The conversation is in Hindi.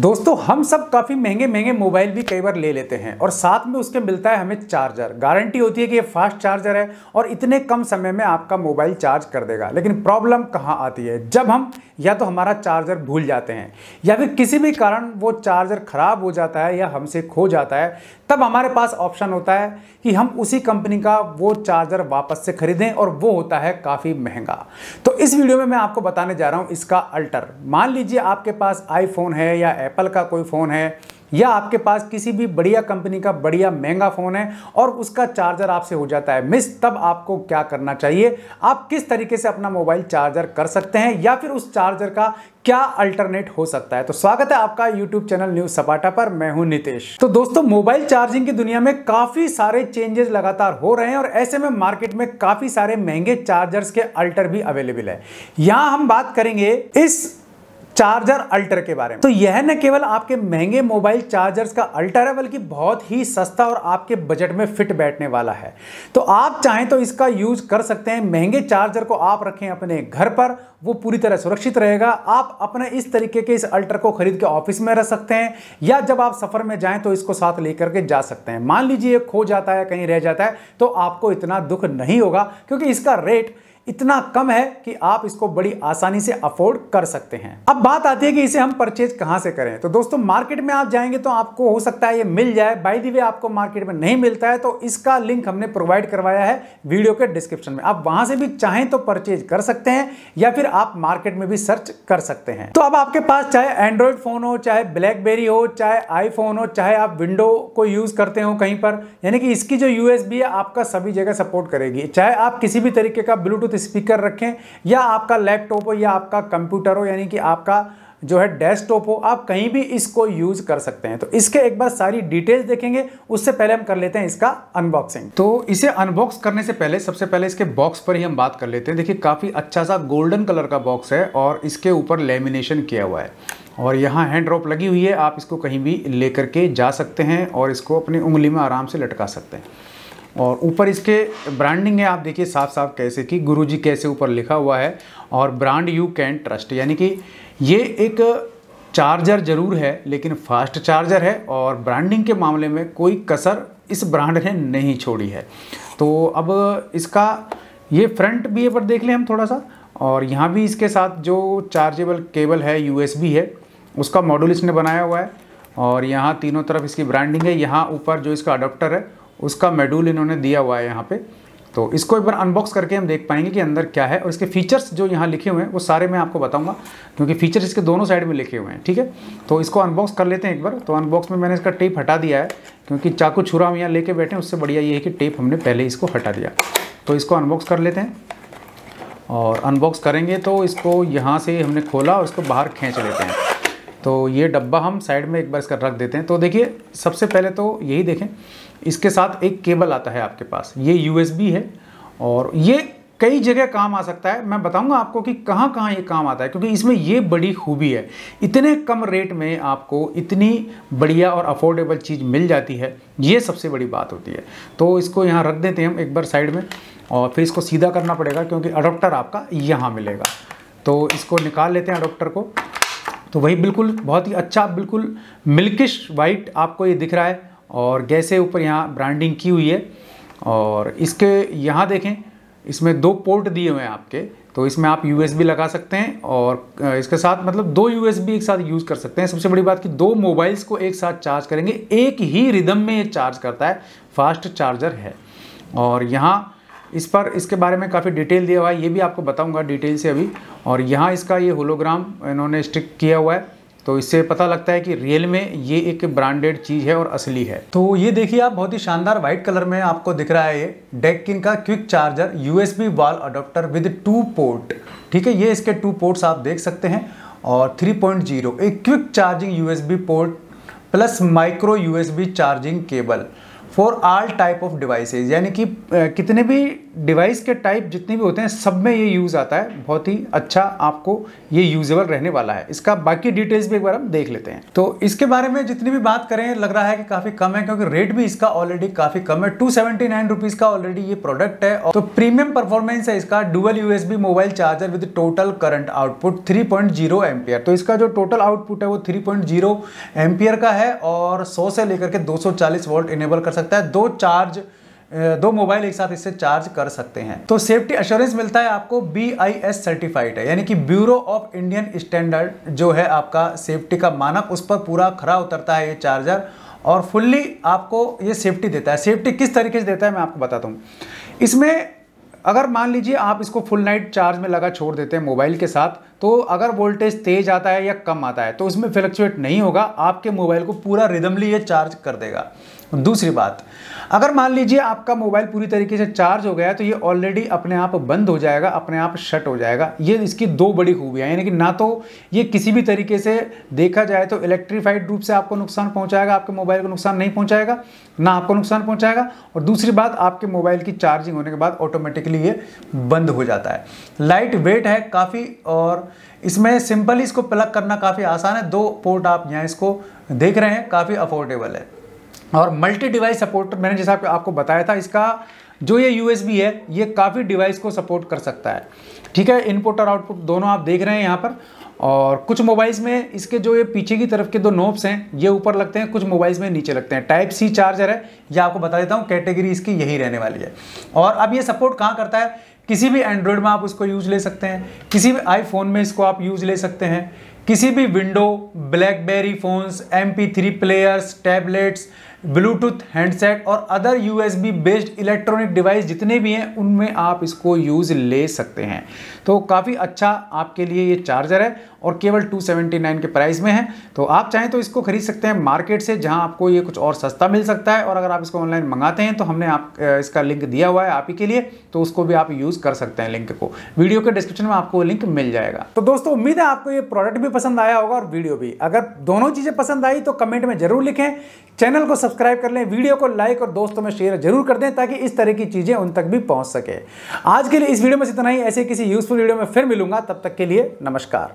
दोस्तों हम सब काफ़ी महंगे महंगे मोबाइल भी कई बार ले लेते हैं और साथ में उसके मिलता है हमें चार्जर गारंटी होती है कि ये फास्ट चार्जर है और इतने कम समय में आपका मोबाइल चार्ज कर देगा लेकिन प्रॉब्लम कहाँ आती है जब हम या तो हमारा चार्जर भूल जाते हैं या फिर किसी भी कारण वो चार्जर ख़राब हो जाता है या हमसे खो जाता है तब हमारे पास ऑप्शन होता है कि हम उसी कंपनी का वो चार्जर वापस से खरीदें और वो होता है काफ़ी महंगा तो इस वीडियो में मैं आपको बताने जा रहा हूँ इसका अल्टर मान लीजिए आपके पास आईफोन है या एप्पल का कोई फ़ोन है या आपके पास किसी भी बढ़िया कंपनी का बढ़िया महंगा फ़ोन है और उसका चार्जर आपसे हो जाता है मिस तब आपको क्या करना चाहिए आप किस तरीके से अपना मोबाइल चार्जर कर सकते हैं या फिर उस चार्जर का क्या अल्टरनेट हो सकता है तो स्वागत है आपका YouTube चैनल न्यूज सपाटा पर मैं हूं नितेश तो दोस्तों मोबाइल चार्जिंग की दुनिया में काफी सारे चेंजेस लगातार हो रहे हैं और ऐसे में मार्केट में काफी सारे महंगे चार्जर्स के अल्टर भी अवेलेबल है यहां हम बात करेंगे इस चार्जर अल्टर के बारे में तो यह न केवल आपके महंगे मोबाइल चार्जर्स का अल्टर है बल्कि बहुत ही सस्ता और आपके बजट में फिट बैठने वाला है तो आप चाहें तो इसका यूज कर सकते हैं महंगे चार्जर को आप रखें अपने घर पर वो पूरी तरह सुरक्षित रहेगा आप अपने इस तरीके के इस अल्टर को खरीद के ऑफिस में रह सकते हैं या जब आप सफर में जाएं तो इसको साथ लेकर के जा सकते हैं मान लीजिए खो जाता है कहीं रह जाता है तो आपको इतना दुख नहीं होगा क्योंकि इसका रेट इतना कम है कि आप इसको बड़ी आसानी से अफोर्ड कर सकते हैं अब बात आती है कि इसे हम परचेज कहां से करें तो दोस्तों मार्केट में आप जाएंगे तो आपको हो सकता है ये मिल जाए बाई दी वे आपको मार्केट में नहीं मिलता है तो इसका लिंक हमने प्रोवाइड करवाया है वीडियो के डिस्क्रिप्शन में आप वहां से भी चाहें तो परचेज कर सकते हैं या फिर आप मार्केट में भी सर्च कर सकते हैं तो अब आपके पास चाहे एंड्रॉयड फोन हो चाहे ब्लैकबेरी हो चाहे आईफोन हो चाहे आप विंडो को यूज करते हो कहीं पर यानी कि इसकी जो यूएसबी है आपका सभी जगह सपोर्ट करेगी चाहे आप किसी भी तरीके का ब्लूटूथ ब्लूटूथ स्पीकर रखें या आपका लैपटॉप हो या आपका कंप्यूटर हो यानी कि आपका जो है डेस्कटॉप हो आप कहीं भी इसको यूज़ कर सकते हैं तो इसके एक बार सारी डिटेल्स देखेंगे उससे पहले हम कर लेते हैं इसका अनबॉक्सिंग तो इसे अनबॉक्स करने से पहले सबसे पहले इसके बॉक्स पर ही हम बात कर लेते हैं देखिए काफ़ी अच्छा सा गोल्डन कलर का बॉक्स है और इसके ऊपर लेमिनेशन किया हुआ है और यहाँ हैंड ड्रॉप लगी हुई है आप इसको कहीं भी ले के जा सकते हैं और इसको अपनी उंगली में आराम से लटका सकते हैं और ऊपर इसके ब्रांडिंग है आप देखिए साफ साफ कैसे कि गुरुजी कैसे ऊपर लिखा हुआ है और ब्रांड यू कैन ट्रस्ट यानी कि ये एक चार्जर ज़रूर है लेकिन फास्ट चार्जर है और ब्रांडिंग के मामले में कोई कसर इस ब्रांड ने नहीं छोड़ी है तो अब इसका ये फ्रंट भी पर देख लें हम थोड़ा सा और यहाँ भी इसके साथ जो चार्जेबल केबल है यू है उसका मॉडल इसने बनाया हुआ है और यहाँ तीनों तरफ इसकी ब्रांडिंग है यहाँ ऊपर जो इसका अडोप्टर है उसका मेडूल इन्होंने दिया हुआ है यहाँ पे तो इसको एक बार अनबॉक्स करके हम देख पाएंगे कि अंदर क्या है और इसके फीचर्स जो यहाँ लिखे हुए हैं वो सारे मैं आपको बताऊंगा क्योंकि फीचर्स इसके दोनों साइड में लिखे हुए हैं ठीक है तो इसको अनबॉक्स कर लेते हैं एक बार तो अनबॉक्स में मैंने इसका टेप हटा दिया है क्योंकि चाकू छुरा हम यहाँ लेके बैठे हैं उससे बढ़िया ये है कि टेप हमने पहले इसको हटा दिया तो इसको अनबॉक्स कर लेते हैं और अनबॉक्स करेंगे तो इसको यहाँ से हमने खोला और इसको बाहर खींच लेते हैं तो ये डब्बा हम साइड में एक बार इसका रख देते हैं तो देखिए सबसे पहले तो यही देखें इसके साथ एक केबल आता है आपके पास ये यू है और ये कई जगह काम आ सकता है मैं बताऊंगा आपको कि कहाँ कहाँ ये काम आता है क्योंकि इसमें ये बड़ी खूबी है इतने कम रेट में आपको इतनी बढ़िया और अफोर्डेबल चीज़ मिल जाती है ये सबसे बड़ी बात होती है तो इसको यहाँ रख देते हैं हम एक बार साइड में और फिर इसको सीधा करना पड़ेगा क्योंकि अडोप्टर आपका यहाँ मिलेगा तो इसको निकाल लेते हैं अडोप्टर को तो वही बिल्कुल बहुत ही अच्छा बिल्कुल मिल्किश वाइट आपको ये दिख रहा है और गैसे ऊपर यहाँ ब्रांडिंग की हुई है और इसके यहाँ देखें इसमें दो पोर्ट दिए हुए हैं आपके तो इसमें आप यू लगा सकते हैं और इसके साथ मतलब दो यू एक साथ यूज़ कर सकते हैं सबसे बड़ी बात कि दो मोबाइल्स को एक साथ चार्ज करेंगे एक ही रिदम में ये चार्ज करता है फास्ट चार्जर है और यहाँ इस पर इसके बारे में काफ़ी डिटेल दिया हुआ है ये भी आपको बताऊंगा डिटेल से अभी और यहाँ इसका ये होलोग्राम इन्होंने स्टिक किया हुआ है तो इससे पता लगता है कि रियल में ये एक ब्रांडेड चीज़ है और असली है तो ये देखिए आप बहुत ही शानदार व्हाइट कलर में आपको दिख रहा है ये किंग का quick charger U S B wall adopter with two port ठीक है ये इसके टू पोर्ट्स आप देख सकते हैं और 3.0 एक quick charging U S B port plus micro U S B charging cable for all type of devices यानी कि कितने भी डिवाइस के टाइप जितने भी होते हैं सब में ये यूज़ आता है बहुत ही अच्छा आपको ये यूजेबल रहने वाला है इसका बाकी डिटेल्स भी एक बार हम देख लेते हैं तो इसके बारे में जितनी भी बात करें लग रहा है कि काफ़ी कम है क्योंकि रेट भी इसका ऑलरेडी काफ़ी कम है टू सेवेंटी नाइन रुपीज़ का ऑलरेडी ये प्रोडक्ट है और तो प्रीमियम परफॉर्मेंस है इसका dual U mobile charger with total current output three point zero तो इसका जो टोटल आउटपुट है वो थ्री पॉइंट जीरो का है और सौ से लेकर के दो सौ चालीस वोल्ट इनेबल कर सकता है दो चार्ज दो मोबाइल एक साथ इससे चार्ज कर सकते हैं तो सेफ्टी अश्योरेंस मिलता है आपको बी आई एस सर्टिफाइड है यानी कि ब्यूरो ऑफ इंडियन स्टैंडर्ड जो है आपका सेफ्टी का मानक उस पर पूरा खरा उतरता है ये चार्जर और फुल्ली आपको ये सेफ्टी देता है सेफ्टी किस तरीके से देता है मैं आपको बताता हूँ इसमें अगर मान लीजिए आप इसको फुल नाइट चार्ज में लगा छोड़ देते हैं मोबाइल के साथ तो अगर वोल्टेज तेज आता है या कम आता है तो उसमें फ्लक्चुएट नहीं होगा आपके मोबाइल को पूरा रिदमली ये चार्ज कर देगा दूसरी बात अगर मान लीजिए आपका मोबाइल पूरी तरीके से चार्ज हो गया है तो ये ऑलरेडी अपने आप बंद हो जाएगा अपने आप शट हो जाएगा ये इसकी दो बड़ी खूबियाँ यानी कि ना तो ये किसी भी तरीके से देखा जाए तो इलेक्ट्रीफाइड रूप से आपको नुकसान पहुँचाएगा आपके मोबाइल को नुकसान नहीं पहुँचाएगा ना आपको नुकसान पहुँचाएगा और दूसरी बात आपके मोबाइल की चार्जिंग होने के बाद ऑटोमेटिकली ये बंद हो जाता है लाइट वेट है काफ़ी और इसमें सिंपली इसको प्लग करना काफ़ी आसान है दो पोर्ट आप यहाँ इसको देख रहे हैं काफ़ी अफोर्डेबल है और मल्टी डिवाइस सपोर्ट मैंने जैसा आपको बताया था इसका जो ये यू है ये काफ़ी डिवाइस को सपोर्ट कर सकता है ठीक है इनपुट और आउटपुट दोनों आप देख रहे हैं यहाँ पर और कुछ मोबाइल्स में इसके जो ये पीछे की तरफ के दो नोब्स हैं ये ऊपर लगते हैं कुछ मोबाइल्स में नीचे लगते हैं टाइप सी चार्जर है ये आपको बता देता हूँ कैटेगरी इसकी यही रहने वाली है और अब ये सपोर्ट कहाँ करता है किसी भी एंड्रॉयड में आप उसको यूज ले सकते हैं किसी भी आईफोन में इसको आप यूज ले सकते हैं किसी भी window BlackBerry phones M P three players tablets Bluetooth handset और other USB based electronic device जितने भी हैं उनमें आप इसको यूज़ ले सकते हैं तो काफ़ी अच्छा आपके लिए ये चार्जर है और केवल 279 के प्राइस में है तो आप चाहें तो इसको खरीद सकते हैं मार्केट से जहां आपको ये कुछ और सस्ता मिल सकता है और अगर आप इसको ऑनलाइन मंगाते हैं तो हमने आप इसका लिंक दिया हुआ है आप ही के लिए तो उसको भी आप यूज़ कर सकते हैं लिंक को वीडियो के डिस्क्रिप्शन में आपको लिंक मिल जाएगा तो दोस्तों उम्मीद है आपको ये प्रोडक्ट भी पसंद आया होगा और वीडियो भी अगर दोनों चीज़ें पसंद आई तो कमेंट में ज़रूर लिखें चैनल को सब्सक्राइब सब्सक्राइब कर लें वीडियो को लाइक और दोस्तों में शेयर जरूर कर दें ताकि इस तरह की चीज़ें उन तक भी पहुंच सके आज के लिए इस वीडियो में इतना ही ऐसे किसी यूजफुल वीडियो में फिर मिलूंगा तब तक के लिए नमस्कार